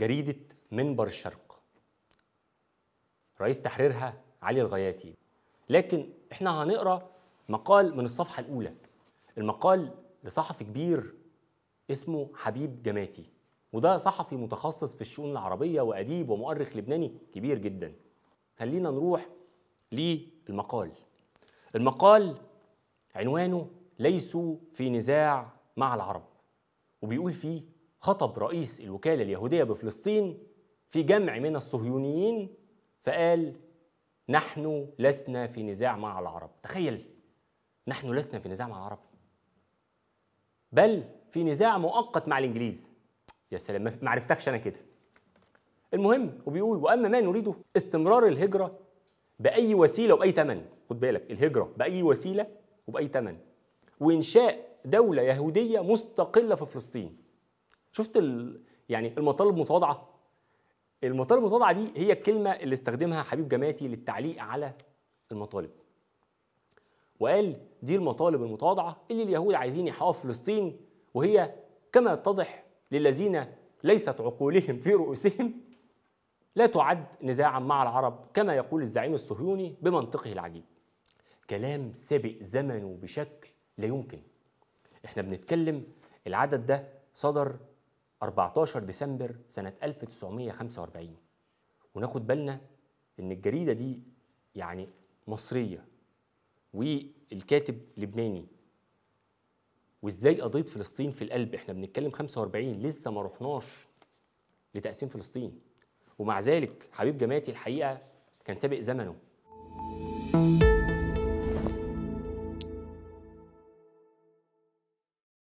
جريدة منبر الشرق رئيس تحريرها علي الغياتي لكن احنا هنقرا مقال من الصفحة الأولى المقال لصحفي كبير اسمه حبيب جماتي وده صحفي متخصص في الشؤون العربية وأديب ومؤرخ لبناني كبير جدا خلينا نروح للمقال المقال عنوانه ليسوا في نزاع مع العرب وبيقول فيه خطب رئيس الوكالة اليهودية بفلسطين في جمع من الصهيونيين فقال نحن لسنا في نزاع مع العرب تخيل نحن لسنا في نزاع مع العرب بل في نزاع مؤقت مع الانجليز يا سلام ما عرفتكش انا كده المهم وبيقول واما ما نريده استمرار الهجره باي وسيله وباي ثمن خد بالك الهجره باي وسيله وباي ثمن وانشاء دوله يهوديه مستقله في فلسطين شفت ال... يعني المطالب متواضعه المطالب المتواضعه دي هي الكلمه اللي استخدمها حبيب جماتي للتعليق على المطالب وقال دي المطالب المتواضعه اللي اليهود عايزين يحققوا في فلسطين وهي كما يتضح للذين ليست عقولهم في رؤوسهم لا تعد نزاعا مع العرب كما يقول الزعيم الصهيوني بمنطقه العجيب كلام سبق زمنه بشكل لا يمكن احنا بنتكلم العدد ده صدر 14 ديسمبر سنة 1945 وناخد بالنا إن الجريدة دي يعني مصرية والكاتب لبناني وإزاي قضية فلسطين في القلب إحنا بنتكلم 45 لسه ما رحناش لتقسيم فلسطين ومع ذلك حبيب جماعتي الحقيقة كان سابق زمنه thank you